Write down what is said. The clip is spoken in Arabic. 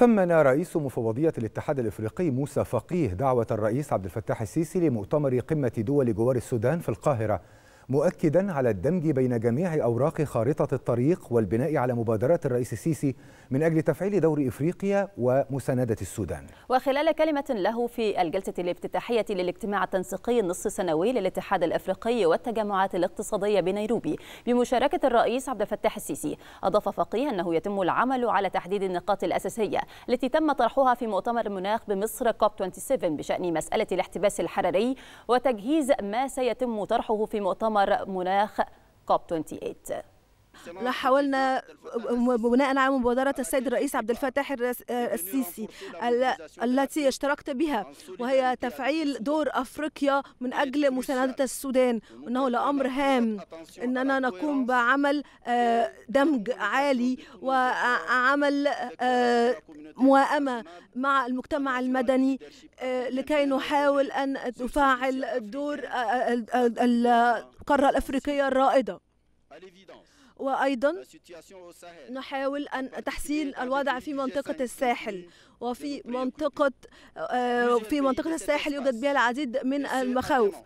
ثمن رئيس مفوضية الاتحاد الإفريقي موسى فقيه دعوة الرئيس عبد الفتاح السيسي لمؤتمر قمة دول جوار السودان في القاهرة مؤكدا على الدمج بين جميع أوراق خارطة الطريق والبناء على مبادرة الرئيس السيسي من أجل تفعيل دور إفريقيا ومساندة السودان وخلال كلمة له في الجلسة الافتتاحية للاجتماع التنسيقي النصف سنوي للاتحاد الأفريقي والتجمعات الاقتصادية بنيروبي بمشاركة الرئيس عبد الفتاح السيسي أضاف فقيه أنه يتم العمل على تحديد النقاط الأساسية التي تم طرحها في مؤتمر المناخ بمصر كوب 27 بشأن مسألة الاحتباس الحراري وتجهيز ما سيتم طرحه في مؤتمر مؤتمر مناخ كوب 28 حاولنا بناء على مبادرة السيد الرئيس عبد الفتاح آه، السيسي التي اشتركت بها وهي تفعيل دور أفريقيا من أجل مساندة السودان إنه لأمر هام إننا نقوم بعمل آه، دمج عالي وعمل آه، موائمة مع المجتمع المدني لكي نحاول أن نفعل دور القارة الأفريقية الرائدة وأيضا نحاول أن تحسين الوضع في منطقة الساحل وفي منطقة آه، في منطقة الساحل يوجد بها العديد من المخاوف